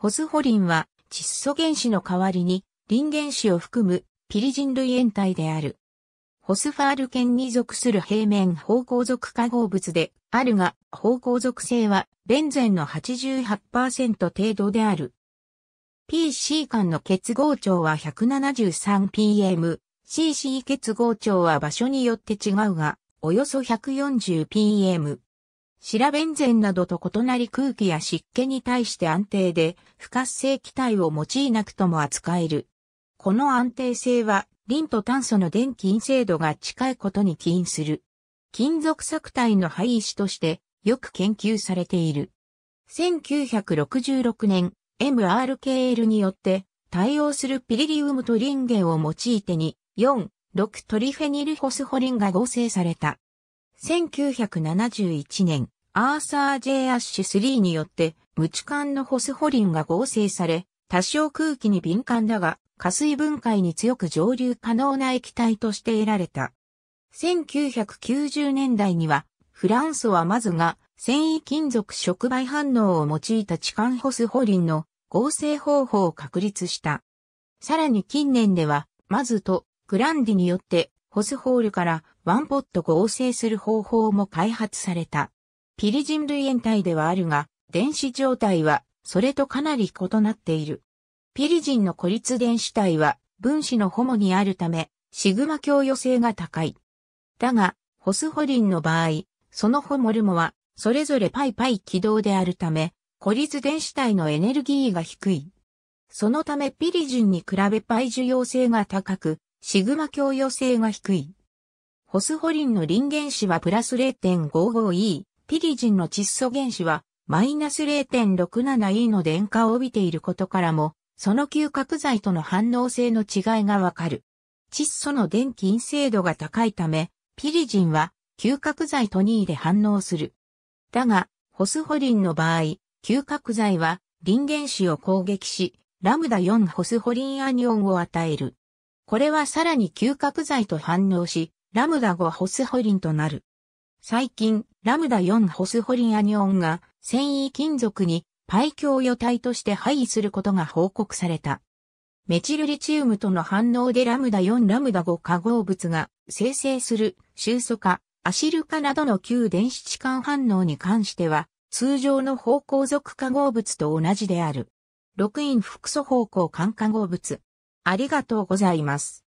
ホスホリンは窒素原子の代わりにリン原子を含むピリ人類塩体である。ホスファール圏に属する平面方向属化合物であるが、方向属性はベンゼンの88%程度である。PC 間の結合長は 173pm、CC 結合長は場所によって違うが、およそ 140pm。シラベンゼンなどと異なり空気や湿気に対して安定で不活性気体を用いなくとも扱える。この安定性は、リンと炭素の電気陰性度が近いことに起因する。金属錯体の廃石としてよく研究されている。1966年、MRKL によって対応するピリリウムとリンゲンを用いてに、4、6トリフェニルホスホリンが合成された。1971年、アーサー・ J・ アッシュ3によって、無知管のホスホリンが合成され、多少空気に敏感だが、加水分解に強く蒸留可能な液体として得られた。1990年代には、フランスはまずが、繊維金属触媒反応を用いた痴漢ホスホリンの合成方法を確立した。さらに近年では、まずとグランディによってホスホールからワンポット合成する方法も開発された。ピリジン類塩体ではあるが、電子状態はそれとかなり異なっている。ピリジンの孤立電子体は分子のホモにあるため、シグマ共余性が高い。だが、ホスホリンの場合、そのホモルモは、それぞれパイパイ軌道であるため、孤立電子体のエネルギーが低い。そのためピリジンに比べパイ受容性が高く、シグマ共用性が低い。ホスホリンのリン原子はプラス 0.55E、ピリジンの窒素原子はマイナス 0.67E の電荷を帯びていることからも、その吸覚剤との反応性の違いがわかる。窒素の電気陰性度が高いため、ピリジンは吸覚剤と2位で反応する。だが、ホスホリンの場合、吸覚剤はリン原子を攻撃し、ラムダ4ホスホリンアニオンを与える。これはさらに嗅覚剤と反応し、ラムダ5ホスホリンとなる。最近、ラムダ4ホスホリンアニオンが繊維金属にパイ共予体として配位することが報告された。メチルリチウムとの反応でラムダ4ラムダ5化合物が生成する臭素化、アシル化などの旧電子置換反応に関しては、通常の方向属化合物と同じである。6因複素方向間化合物、ありがとうございます。